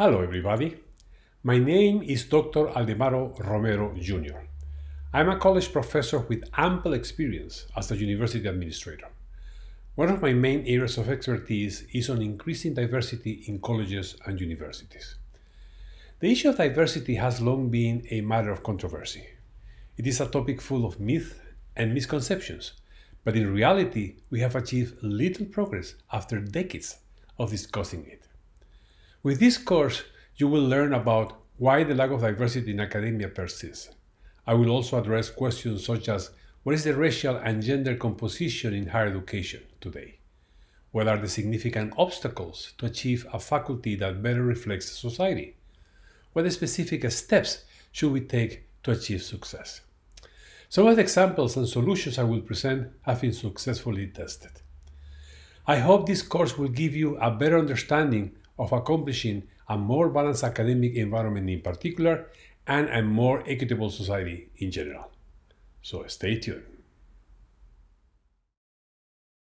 Hello, everybody. My name is Dr. Aldemaro Romero Jr. I'm a college professor with ample experience as a university administrator. One of my main areas of expertise is on increasing diversity in colleges and universities. The issue of diversity has long been a matter of controversy. It is a topic full of myth and misconceptions, but in reality, we have achieved little progress after decades of discussing it. With this course, you will learn about why the lack of diversity in academia persists. I will also address questions such as what is the racial and gender composition in higher education today? What are the significant obstacles to achieve a faculty that better reflects society? What specific steps should we take to achieve success? Some of the examples and solutions I will present have been successfully tested. I hope this course will give you a better understanding of accomplishing a more balanced academic environment in particular and a more equitable society in general. So stay tuned.